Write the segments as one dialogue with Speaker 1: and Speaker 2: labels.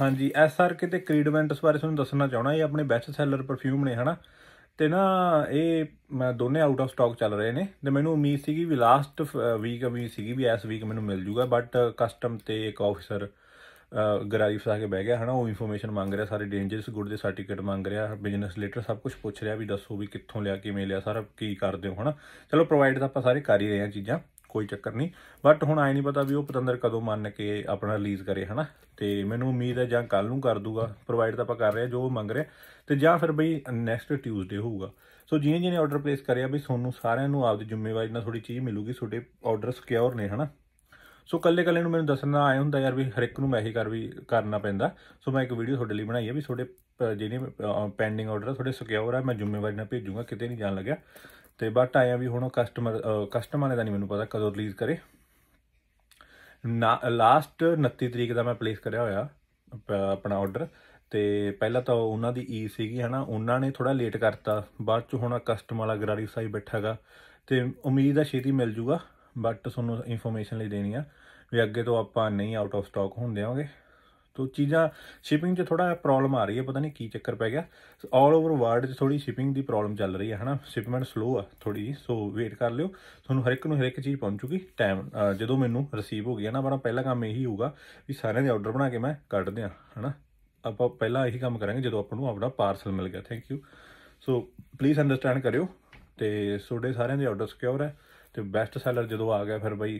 Speaker 1: ਹਾਂਜੀ ਕੇ ਤੇ ਕ੍ਰੀਡਵੈਂਟਸ ਬਾਰੇ ਤੁਹਾਨੂੰ ਦੱਸਣਾ ਚਾਹਣਾ ਇਹ ਆਪਣੇ ਬੈਸਟ ਸੈਲਰ ਪਰਫਿਊਮ ਨੇ ਹਨਾ ਤੇ ਨਾ ਇਹ ਮੈਂ ਦੋਨੇ ਆਊਟ ਆਫ ਸਟਾਕ ਚੱਲ ਰਹੇ ਨੇ ਤੇ ਮੈਨੂੰ ਉਮੀਦ ਸੀਗੀ ਵੀ ਲਾਸਟ ਵੀਕ ਅਮੀ ਸੀਗੀ ਵੀ ਐਸ ਵੀਕ ਮੈਨੂੰ ਮਿਲ ਜੂਗਾ ਬਟ ਕਸਟਮ ਤੇ ਇੱਕ ਆਫੀਸਰ ਗਰਾਰੀ ਫਸਾ ਕੇ ਬਹਿ ਗਿਆ ਹਨਾ ਉਹ ਇਨਫੋਰਮੇਸ਼ਨ ਮੰਗ ਰਿਹਾ ਸਾਰੇ ਡੇਂਜਰਸ ਗੁੱਡ ਦੇ ਸਰਟੀਫਿਕੇਟ ਮੰਗ ਰਿਹਾ ਬਿਜ਼ਨਸ ਲੈਟਰ ਸਭ ਕੁਝ ਪੁੱਛ ਰਿਹਾ ਵੀ ਦੱਸੋ ਵੀ ਕਿੱਥੋਂ ਲਿਆ ਕਿਵੇਂ ਲਿਆ ਸਾਰਾ ਕੀ ਕਰਦੇ ਹੋ ਹਨਾ ਚਲੋ ਪ੍ਰੋਵਾਈਡ ਤਾਂ ਆਪਾਂ ਸਾਰੇ ਕਰ ਹੀ ਰਹੇ ਹਾਂ ਚੀਜ਼ਾਂ ਕੋਈ ਚੱਕਰ ਨਹੀਂ ਬਟ ਹੁਣ ਆਏ ਨਹੀਂ ਪਤਾ ਵੀ ਉਹ ਪਤੰਦਰ ਕਦੋਂ ਮੰਨ ਕੇ ਆਪਣਾ ਰਿਲੀਜ਼ ਕਰੇ ਹਨਾ ਤੇ ਮੈਨੂੰ ਉਮੀਦ ਹੈ ਜਾਂ ਕੱਲ ਨੂੰ ਕਰ ਦੂਗਾ ਪ੍ਰੋਵਾਈਡ ਤਾਂ ਆਪਾਂ ਕਰ ਰਹੇ ਜੋ ਮੰਗ ਰਿਹਾ ਤੇ ਜਾਂ ਫਿਰ ਬਈ ਨੈਕਸਟ ਟਿਊਜ਼ਡੇ ਹੋਊਗਾ ਸੋ ਜਿਹਨੇ ਜਿਹਨੇ ਆਰਡਰ ਪਲੇਸ ਕਰਿਆ ਵੀ ਤੁਹਾਨੂੰ ਸਾਰਿਆਂ ਨੂੰ ਆਪਦੀ ਜ਼ਿੰਮੇਵਾਰੀ ਨਾਲ ਥੋੜੀ ਚੀਜ਼ ਮਿਲੂਗੀ ਤੁਹਾਡੇ ਆਰਡਰ ਸਿਕਿਉਰ ਨੇ ਹਨਾ ਸੋ ਕੱਲੇ ਕੱਲੇ ਨੂੰ ਮੈਨੂੰ ਦੱਸਣਾ ਆਏ ਹੁੰਦਾ ਯਾਰ ਵੀ ਹਰ ਇੱਕ ਨੂੰ ਮੈਂ ਇਹੀ ਕਰ ਵੀ ਕਰਨਾ ਪੈਂਦਾ ਸੋ ਮੈਂ ਇੱਕ ਵੀਡੀਓ ਤੁਹਾਡੇ ਲਈ ਬਣਾਈ ਹੈ ਵੀ ਤੁਹਾਡੇ ਜਿਹੜੇ ਪੈਂਡਿੰਗ ਆਰਡਰ ਆ ਤੁਹਾਡੇ ਸਿਕਿਉਰ ਆ ਮੈਂ ਜ਼ਿੰਮੇਵਾਰੀ ਨਾਲ ਭੇਜੂਗਾ ਕਿਤੇ ਨਹੀਂ ਜਾਣ ਲੱਗਿਆ ਤੇ ਬਟ ਆਇਆ ਵੀ ਹੁਣ ਕਸਟਮਰ ਕਸਟਮਰ ਨੇ ਤਾਂ ਨਹੀਂ ਮੈਨੂੰ ਪਤਾ ਕਦੋਂ ਰਿਲੀਜ਼ ਕਰੇ ਨਾ ਲਾਸਟ 29 ਤਰੀਕ ਦਾ ਮੈਂ ਪਲੇਸ ਕਰਿਆ ਹੋਇਆ ਆਪਣਾ ਆਰਡਰ ਤੇ ਪਹਿਲਾਂ ਤਾਂ ਉਹਨਾਂ ਦੀ ਈ ਸੀਗੀ ਹਨਾ ਉਹਨਾਂ ਨੇ ਥੋੜਾ ਲੇਟ ਕਰਤਾ ਬਾਅਦ ਚ ਹੁਣ ਕਸਟਮਰ ਵਾਲਾ ਗਰਾਰੀ ਸਾਈ ਬੈਠਾਗਾ ਤੇ ਉਮੀਦ ਆ ਛੇਤੀ ਮਿਲ ਜੂਗਾ ਬਟ ਤੁਹਾਨੂੰ ਇਨਫੋਰਮੇਸ਼ਨ ਲਈ ਦੇਣੀ ਆ ਵੀ ਅੱਗੇ ਤੋਂ ਆਪਾਂ ਨਹੀਂ ਆਊਟ ਆਫ ਸਟਾਕ ਹੁੰਦੇ ਦੇਵਾਂਗੇ ਤੋ ਚੀਜ਼ਾਂ ਸ਼ਿਪਿੰਗ 'ਚ ਥੋੜਾ ਪ੍ਰੋਬਲਮ ਆ ਰਹੀ ਹੈ ਪਤਾ ਨਹੀਂ ਕੀ ਚੱਕਰ ਪੈ ਗਿਆ ਆਲ ਓਵਰ ਵਰਲਡ 'ਚ ਥੋੜੀ ਸ਼ਿਪਿੰਗ ਦੀ ਪ੍ਰੋਬਲਮ ਚੱਲ ਰਹੀ ਹੈ ਹਨਾ ਸ਼ਿਪਮੈਂਟ ਸਲੋ ਆ ਥੋੜੀ ਜੀ ਸੋ ਵੇਟ ਕਰ ਲਿਓ ਤੁਹਾਨੂੰ ਹਰ ਇੱਕ ਨੂੰ ਹਰ ਇੱਕ ਚੀਜ਼ ਪਹੁੰਚੂਗੀ ਟਾਈਮ ਜਦੋਂ ਮੈਨੂੰ ਰਿਸੀਵ ਹੋ ਗਈ ਹੈ ਨਾ ਮੇਰਾ ਪਹਿਲਾ ਕੰਮ ਇਹੀ ਹੋਊਗਾ ਵੀ ਸਾਰਿਆਂ ਦੇ ਆਰਡਰ ਬਣਾ ਕੇ ਮੈਂ ਕੱਢ ਦਿਆਂ ਹਨਾ ਆਪਾਂ ਪਹਿਲਾਂ ਇਹੀ ਕੰਮ ਕਰਾਂਗੇ ਜਦੋਂ ਆਪਾਂ ਨੂੰ ਆਪਣਾ ਪਾਰਸਲ ਮਿਲ ਗਿਆ thank you so please understand ਕਰਿਓ ਤੇ ਤੁਹਾਡੇ ਸਾਰਿਆਂ ਦੇ ਆਰਡਰ ਸਿਕਿਉਰ ਹੈ ਤੇ ਬੈਸਟ ਸੈਲਰ ਜਦੋਂ ਆ ਗਿਆ ਫਿਰ ਬਈ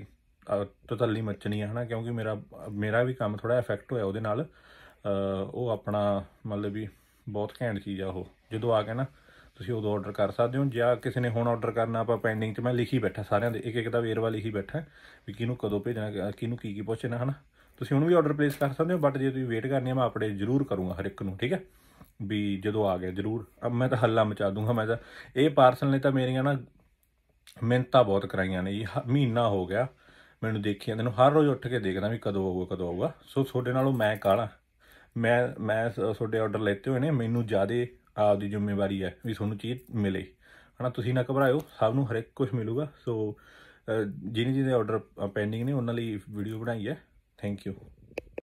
Speaker 1: ਤਤੱਲੀ ਮੱਚਣੀ ਹੈ ਹਨਾ ਕਿਉਂਕਿ ਮੇਰਾ ਮੇਰਾ ਵੀ ਕੰਮ ਥੋੜਾ ਇਫੈਕਟ ਹੋਇਆ ਉਹਦੇ ਨਾਲ ਉਹ ਆਪਣਾ ਮਤਲਬ ਵੀ ਬਹੁਤ ਘੈਂਟ ਚੀਜ਼ ਆ ਉਹ ਜਦੋਂ ਆ ਗਿਆ ਨਾ ਤੁਸੀਂ ਉਹਦਾ ਆਰਡਰ ਕਰ ਸਕਦੇ ਹੋ ਜਾਂ ਕਿਸੇ ਨੇ ਹੁਣ ਆਰਡਰ ਕਰਨਾ ਆਪਾਂ ਪੈਂਡਿੰਗ 'ਚ ਮੈਂ ਲਿਖੀ ਬੈਠਾ ਸਾਰਿਆਂ ਦੇ ਇੱਕ ਇੱਕ ਦਾ ਵੇਰਵਾ ਲਿਖੀ ਬੈਠਾ ਵੀ ਕਿਹਨੂੰ ਕਦੋਂ ਭੇਜਣਾ ਕਿਹਨੂੰ ਕੀ ਕੀ ਪੁੱਛਣਾ ਹਨਾ ਤੁਸੀਂ ਹੁਣ ਵੀ ਆਰਡਰ ਪਲੇਸ ਕਰ ਸਕਦੇ ਹੋ ਬਟ ਜੇ ਤੁਸੀਂ ਵੇਟ ਕਰਨੀ ਹੈ ਮੈਂ ਆਪਣੇ ਜ਼ਰੂਰ ਕਰੂੰਗਾ ਹਰ ਇੱਕ ਨੂੰ ਠੀਕ ਹੈ ਵੀ ਜਦੋਂ ਆ ਗਿਆ ਜ਼ਰੂਰ ਅਬ ਮੈਂ ਤਾਂ ਹੱਲਾ ਮਚਾ ਦੂੰਗਾ ਮੈਂ ਤਾਂ ਇਹ ਪਾਰਸਲ ਨੇ ਤਾਂ ਮੇਰੀਆਂ ਨਾ ਮਿੰਤਾ ਬਹੁਤ ਕਰਾਈਆਂ ਨੇ ਜੀ ਮਹੀਨਾ ਹੋ ਗਿਆ ਮੈਨੂੰ ਦੇਖਿਆ ਤੈਨੂੰ ਹਰ ਰੋਜ਼ ਉੱਠ ਕੇ ਦੇਖਦਾ ਵੀ ਕਦੋਂ ਆਊਗਾ ਕਦੋਂ ਆਊਗਾ ਸੋ ਤੁਹਾਡੇ ਨਾਲੋਂ ਮੈਂ ਕਾਲਾ ਮੈਂ ਮੈਂ ਤੁਹਾਡੇ ਆਰਡਰ ਲੈਤੇ ਹੋਏ ਨੇ ਮੈਨੂੰ ਜ਼ਿਆਦੇ ਆਪ ਦੀ ਜ਼ਿੰਮੇਵਾਰੀ ਹੈ ਵੀ ਤੁਹਾਨੂੰ ਚੀਜ਼ ਮਿਲੇ ਹਨਾ ਤੁਸੀਂ ਨਾ ਘਬਰਾਇਓ ਸਭ ਨੂੰ ਹਰੇਕ ਕੁਝ ਮਿਲੂਗਾ ਸੋ ਜਿਹਨੇ ਜਿਹਦੇ ਆਰਡਰ ਪੈਂਡਿੰਗ ਨੇ ਉਹਨਾਂ ਲਈ ਵੀਡੀਓ ਬਣਾਈ ਹੈ ਥੈਂਕ ਯੂ